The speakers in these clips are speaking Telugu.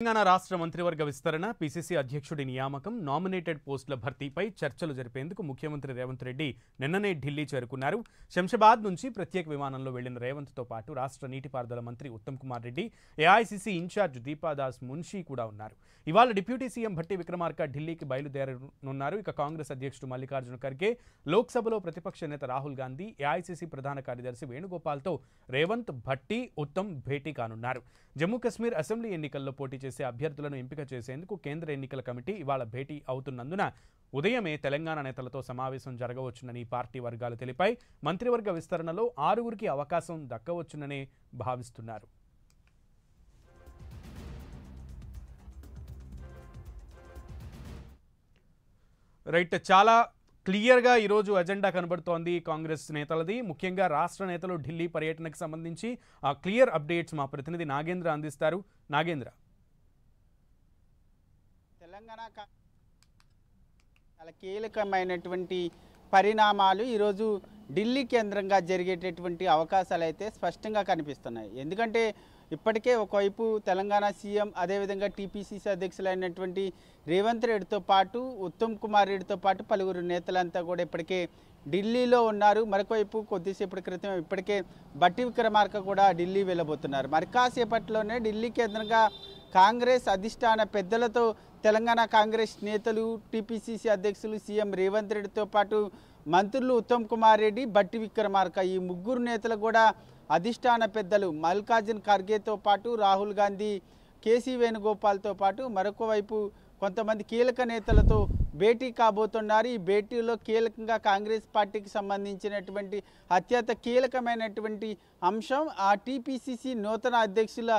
తెలంగాణ రాష్ట్ర మంత్రివర్గ విస్తరణ పిసిసి అధ్యక్షుడి నియామకం నామినేటెడ్ పోస్టుల భర్తీపై చర్చలు జరిపేందుకు ముఖ్యమంత్రి రేవంత్ రెడ్డి నిన్ననే ఢిల్లీ చేరుకున్నారు శంషాబాద్ నుంచి ప్రత్యేక విమానంలో వెళ్లిన రేవంత్తో పాటు రాష్ట్ర నీటిపారుదల మంత్రి ఉత్తమ్ కుమార్ రెడ్డి ఏఐసిసి ఇన్ఛార్జ్ దీపాదాస్ మున్షీ కూడా ఉన్నారు ఇవాళ డిప్యూటీ సీఎం భట్టి విక్రమార్క ఢిల్లీకి బయలుదేరనున్నారు ఇక కాంగ్రెస్ అధ్యక్షుడు మల్లికార్జున ఖర్గే లోక్సభలో ప్రతిపక్ష నేత రాహుల్ గాంధీ ఏఐసిసి ప్రధాన కార్యదర్శి వేణుగోపాల్తో రేవంత్ భట్టి ఉత్తమ్ భేటీ కానున్నారు జమ్మూ కశ్మీర్ అసెంబ్లీ ఎన్నికల్లో పోటీ చేసే అభ్యర్థులను ఎంపిక చేసేందుకు కేంద్ర ఎన్నికల కమిటీ ఇవాళ భేటీ అవుతున్నందున ఉదయమే తెలంగాణ నేతలతో సమావేశం జరగవచ్చునని పార్టీ వర్గాలు తెలిపాయి మంత్రివర్గ విస్తరణలో ఆరుగురికి అవకాశం దక్కవచ్చునని భావిస్తున్నారు రైట్ చాలా క్లియర్గా ఈరోజు అజెండా కనబడుతోంది కాంగ్రెస్ నేతలది ముఖ్యంగా రాష్ట్ర నేతలు ఢిల్లీ పర్యటనకు సంబంధించి ఆ క్లియర్ అప్డేట్స్ మా ప్రతినిధి నాగేంద్ర అందిస్తారు నాగేంద్ర తెలంగాణ చాలా కీలకమైనటువంటి పరిణామాలు ఈరోజు ఢిల్లీ కేంద్రంగా జరిగేటటువంటి అవకాశాలు అయితే స్పష్టంగా కనిపిస్తున్నాయి ఎందుకంటే ఇప్పటికే ఒకవైపు తెలంగాణ సీఎం అదేవిధంగా టీపీసీసీ అధ్యక్షులైనటువంటి రేవంత్ రెడ్డితో పాటు ఉత్తమ్ కుమార్ రెడ్డితో పాటు పలువురు నేతలంతా కూడా ఇప్పటికే ఢిల్లీలో ఉన్నారు మరొకవైపు కొద్దిసేపటి క్రితం ఇప్పటికే బట్టి విక్రమార్క కూడా ఢిల్లీ వెళ్ళబోతున్నారు మరి కాసేపట్లోనే ఢిల్లీ కేంద్రంగా కాంగ్రెస్ అధిష్టాన పెద్దలతో తెలంగాణ కాంగ్రెస్ నేతలు టీపీసీసీ అధ్యక్షులు సీఎం రేవంత్ రెడ్డితో పాటు మంత్రులు ఉత్తమ్ కుమార్ రెడ్డి బట్టి విక్రమార్క ఈ ముగ్గురు నేతలు కూడా అధిష్టాన పెద్దలు మల్కాజిన్ ఖర్గేతో పాటు రాహుల్ గాంధీ కేసీ వేణుగోపాల్తో పాటు మరొక వైపు కొంతమంది కీలక నేతలతో భేటీ కాబోతున్నారు ఈ భేటీలో కీలకంగా కాంగ్రెస్ పార్టీకి సంబంధించినటువంటి అత్యంత కీలకమైనటువంటి అంశం ఆ టీపీసీసీ నూతన అధ్యక్షుల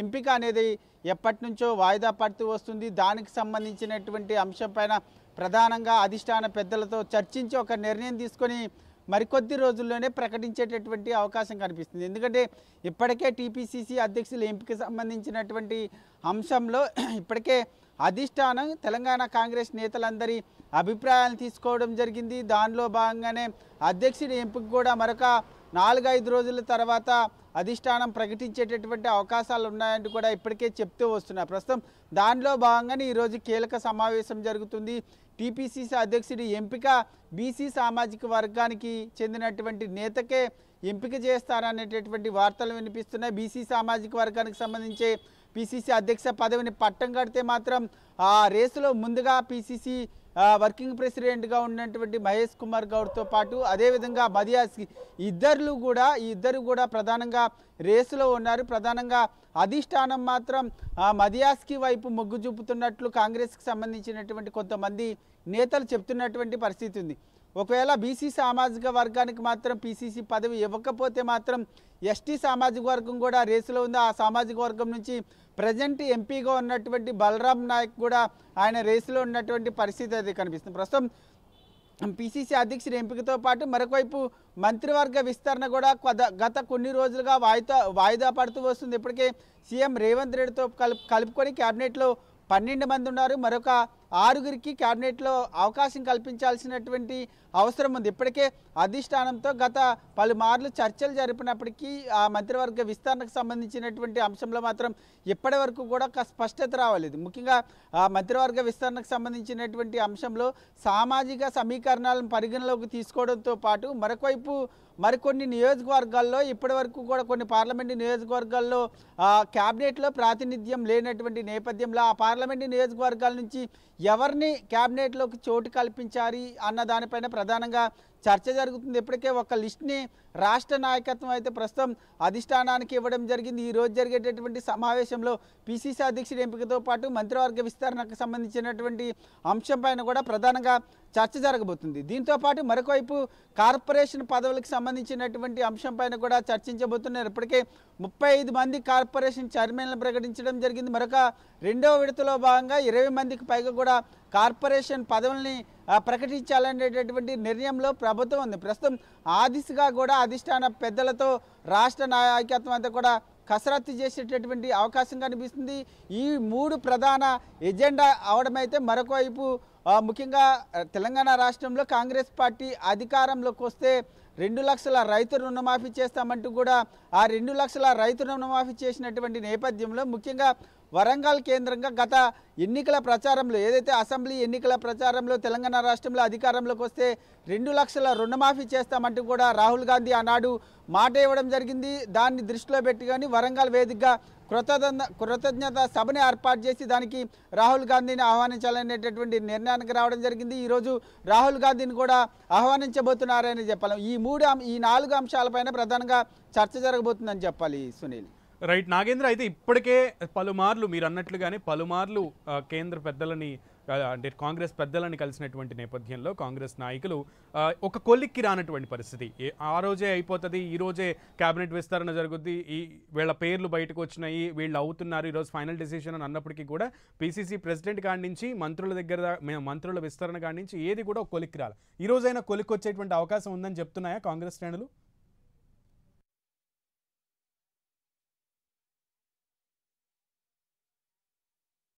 ఎంపిక అనేది ఎప్పటి నుంచో వాయిదా పడుతూ వస్తుంది దానికి సంబంధించినటువంటి అంశం పైన ప్రధానంగా అధిష్టాన పెద్దలతో చర్చించి ఒక నిర్ణయం తీసుకొని మరికొద్ది రోజుల్లోనే ప్రకటించేటటువంటి అవకాశం కనిపిస్తుంది ఎందుకంటే ఇప్పటికే టీపీసీసీ అధ్యక్షుల ఎంపిక సంబంధించినటువంటి అంశంలో ఇప్పటికే అధిష్టానం తెలంగాణ కాంగ్రెస్ నేతలందరి అభిప్రాయాలను తీసుకోవడం జరిగింది దానిలో భాగంగానే అధ్యక్షుడి ఎంపిక కూడా మరొక నాలుగైదు రోజుల తర్వాత అధిష్టానం ప్రకటించేటటువంటి అవకాశాలు ఉన్నాయంటూ కూడా ఇప్పటికే చెప్తూ వస్తున్నారు ప్రస్తుతం దానిలో భాగంగానే ఈరోజు కీలక సమావేశం జరుగుతుంది టీపీసీసీ అధ్యక్షుడి ఎంపిక బీసీ సామాజిక వర్గానికి చెందినటువంటి నేతకే ఎంపిక చేస్తారనేటటువంటి వార్తలు వినిపిస్తున్నాయి బీసీ సామాజిక వర్గానికి సంబంధించి పీసీసీ అధ్యక్ష పదవిని పట్టం కడితే మాత్రం ఆ రేసులో ముందుగా పీసీసీ వర్కింగ్ ప్రెసిడెంట్గా ఉన్నటువంటి మహేష్ కుమార్ గౌడ్తో పాటు అదేవిధంగా మదియాస్కి ఇద్దరు కూడా ఈ ఇద్దరు కూడా ప్రధానంగా రేసులో ఉన్నారు ప్రధానంగా అధిష్టానం మాత్రం మదియాస్కి వైపు మొగ్గు చూపుతున్నట్లు కాంగ్రెస్కి సంబంధించినటువంటి కొంతమంది నేతలు చెప్తున్నటువంటి పరిస్థితి ఉంది ఒకవేళ బీసీ సామాజిక వర్గానికి మాత్రం పీసీసీ పదవి ఇవ్వకపోతే మాత్రం ఎస్టీ సామాజిక వర్గం కూడా రేసులో ఉంది ఆ సామాజిక వర్గం నుంచి ప్రజెంట్ ఎంపీగా ఉన్నటువంటి బలరాం నాయక్ కూడా ఆయన రేసులో ఉన్నటువంటి పరిస్థితి అది కనిపిస్తుంది ప్రస్తుతం పిసిసి అధ్యక్షుడి ఎంపికతో పాటు మరొకవైపు మంత్రివర్గ విస్తరణ కూడా గత కొన్ని రోజులుగా వాయిదా వాయిదా పడుతూ వస్తుంది ఇప్పటికే సీఎం రేవంత్ రెడ్డితో కలుపుకొని కేబినెట్లో పన్నెండు మంది ఉన్నారు మరొక ఆరుగురికి క్యాబినెట్లో అవకాశం కల్పించాల్సినటువంటి అవసరం ఉంది ఇప్పటికే అధిష్టానంతో గత పలుమార్లు చర్చలు జరిపినప్పటికీ ఆ మంత్రివర్గ విస్తరణకు సంబంధించినటువంటి అంశంలో మాత్రం ఇప్పటి వరకు కూడా స్పష్టత రావలేదు ముఖ్యంగా ఆ మంత్రివర్గ విస్తరణకు సంబంధించినటువంటి అంశంలో సామాజిక సమీకరణాలను పరిగణలోకి తీసుకోవడంతో పాటు మరొకవైపు మరికొన్ని నియోజకవర్గాల్లో ఇప్పటి వరకు కూడా కొన్ని పార్లమెంటు నియోజకవర్గాల్లో క్యాబినెట్లో ప్రాతినిధ్యం లేనటువంటి నేపథ్యంలో ఆ పార్లమెంటు నియోజకవర్గాల నుంచి ఎవరిని క్యాబినెట్లోకి చోటు కల్పించాలి అన్న దానిపైన ప్రధానంగా చర్చ జరుగుతుంది ఇప్పటికే ఒక లిస్ట్ని రాష్ట్ర నాయకత్వం అయితే ప్రస్తుతం అధిష్టానానికి ఇవ్వడం జరిగింది ఈ రోజు జరిగేటటువంటి సమావేశంలో పిసిసి అధ్యక్షుడి ఎంపికతో పాటు మంత్రివర్గ విస్తరణకు సంబంధించినటువంటి అంశం పైన కూడా ప్రధానంగా చర్చ జరగబోతుంది దీంతో పాటు మరొకవైపు కార్పొరేషన్ పదవులకు సంబంధించినటువంటి అంశం కూడా చర్చించబోతున్నారు ఇప్పటికే ముప్పై మంది కార్పొరేషన్ చైర్మన్లు ప్రకటించడం జరిగింది మరొక రెండవ విడతలో భాగంగా ఇరవై మందికి పైగా కూడా కార్పొరేషన్ పదవుల్ని ప్రకటించాలనేటటువంటి నిర్ణయంలో ప్రభుత్వం ఉంది ప్రస్తుతం ఆ దిశగా కూడా అధిష్టాన పెద్దలతో రాష్ట్ర నాయకత్వం అంతా కూడా కసరత్తు చేసేటటువంటి అవకాశం కనిపిస్తుంది ఈ మూడు ప్రధాన ఎజెండా అవడమైతే మరొకవైపు ముఖ్యంగా తెలంగాణ రాష్ట్రంలో కాంగ్రెస్ పార్టీ అధికారంలోకి వస్తే రెండు లక్షల రైతు రుణమాఫీ చేస్తామంటూ కూడా ఆ రెండు లక్షల రైతు రుణమాఫీ చేసినటువంటి నేపథ్యంలో ముఖ్యంగా వరంగల్ కేంద్రంగా గత ఎన్నికల ప్రచారంలో ఏదైతే అసెంబ్లీ ఎన్నికల ప్రచారంలో తెలంగాణ రాష్ట్రంలో అధికారంలోకి వస్తే రెండు లక్షల రుణమాఫీ చేస్తామంటూ కూడా రాహుల్ గాంధీ ఆనాడు మాట ఇవ్వడం జరిగింది దాన్ని దృష్టిలో పెట్టుకొని వరంగల్ వేదికగా కృతజ్ఞ కృతజ్ఞత సభని ఏర్పాటు చేసి దానికి రాహుల్ గాంధీని ఆహ్వానించాలనేటటువంటి నిర్ణయానికి రావడం జరిగింది ఈరోజు రాహుల్ గాంధీని కూడా ఆహ్వానించబోతున్నారని చెప్పాలి ఈ మూడు ఈ నాలుగు అంశాలపైన ప్రధానంగా చర్చ జరగబోతుందని చెప్పాలి సునీల్ రైట్ నాగేంద్ర అయితే ఇప్పటికే పలుమార్లు మీరు అన్నట్లుగానే పలుమార్లు కేంద్ర పెద్దలని అంటే కాంగ్రెస్ పెద్దలని కలిసినటువంటి నేపథ్యంలో కాంగ్రెస్ నాయకులు ఒక కొలిక్కి రానటువంటి పరిస్థితి ఆ రోజే అయిపోతుంది ఈ రోజే క్యాబినెట్ విస్తరణ జరుగుద్ది ఈ వీళ్ళ పేర్లు బయటకు వచ్చినాయి వీళ్ళు అవుతున్నారు ఈరోజు ఫైనల్ డెసిషన్ అని అన్నప్పటికీ కూడా పీసీసీ ప్రెసిడెంట్ కాడి నుంచి మంత్రుల దగ్గర మంత్రుల విస్తరణ కాడి నుంచి ఏది కూడా ఒక కొలిక్కి రాలి ఈ రోజైనా కొలిక్కి వచ్చేటువంటి అవకాశం ఉందని చెప్తున్నాయా కాంగ్రెస్ శ్రేణులు